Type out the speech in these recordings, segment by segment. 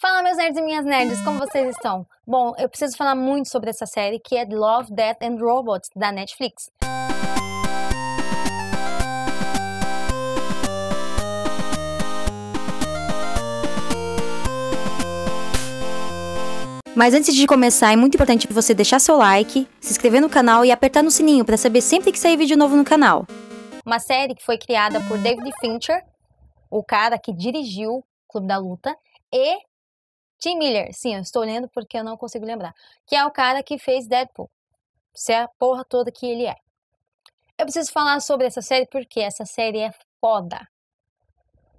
Fala meus nerds e minhas nerds, como vocês estão? Bom, eu preciso falar muito sobre essa série que é Love, Death and Robots da Netflix. Mas antes de começar, é muito importante você deixar seu like, se inscrever no canal e apertar no sininho para saber sempre que sair vídeo novo no canal. Uma série que foi criada por David Fincher, o cara que dirigiu Clube da Luta, e Tim Miller, sim, eu estou lendo porque eu não consigo lembrar. Que é o cara que fez Deadpool. Isso é a porra toda que ele é. Eu preciso falar sobre essa série porque essa série é foda.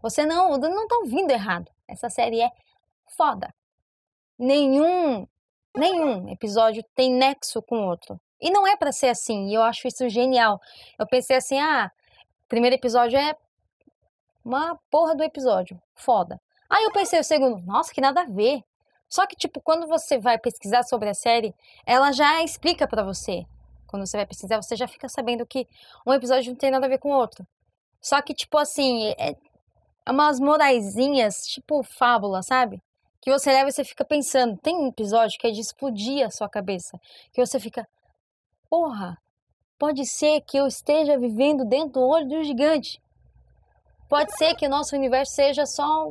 Você não, não estão tá vindo errado. Essa série é foda. Nenhum, nenhum episódio tem nexo com o outro. E não é para ser assim, e eu acho isso genial. Eu pensei assim, ah, primeiro episódio é uma porra do episódio, foda. Aí eu pensei o segundo, nossa, que nada a ver. Só que, tipo, quando você vai pesquisar sobre a série, ela já explica para você. Quando você vai pesquisar, você já fica sabendo que um episódio não tem nada a ver com o outro. Só que, tipo, assim, é, é umas moraizinhas, tipo fábula, sabe? Que você leva e você fica pensando. Tem um episódio que é de explodir a sua cabeça. Que você fica, porra, pode ser que eu esteja vivendo dentro do olho do gigante. Pode ser que o nosso universo seja só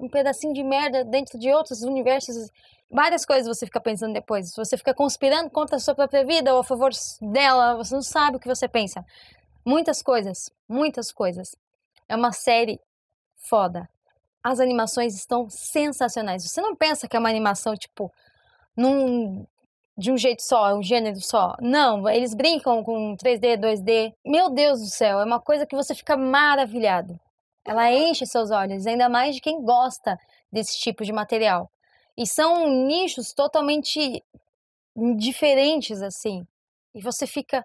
um pedacinho de merda dentro de outros universos. Várias coisas você fica pensando depois. Você fica conspirando contra a sua própria vida ou a favor dela. Você não sabe o que você pensa. Muitas coisas. Muitas coisas. É uma série foda. As animações estão sensacionais. Você não pensa que é uma animação, tipo, num, de um jeito só, um gênero só. Não, eles brincam com 3D, 2D. Meu Deus do céu, é uma coisa que você fica maravilhado. Ela enche seus olhos, ainda mais de quem gosta desse tipo de material. E são nichos totalmente diferentes, assim. E você fica.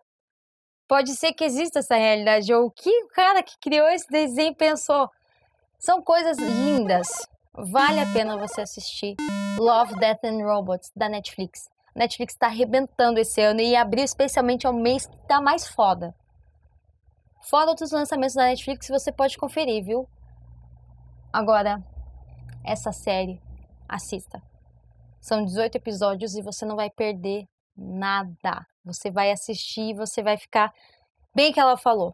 Pode ser que exista essa realidade, ou o que o cara que criou esse desenho pensou. São coisas lindas. Vale a pena você assistir Love, Death and Robots, da Netflix. Netflix está arrebentando esse ano e abriu especialmente ao mês que tá mais foda. Fora outros lançamentos da Netflix, você pode conferir, viu? Agora, essa série, assista. São 18 episódios e você não vai perder nada. Você vai assistir e você vai ficar bem que ela falou.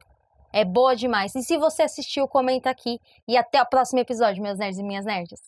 É boa demais. E se você assistiu, comenta aqui. E até o próximo episódio, meus nerds e minhas nerds.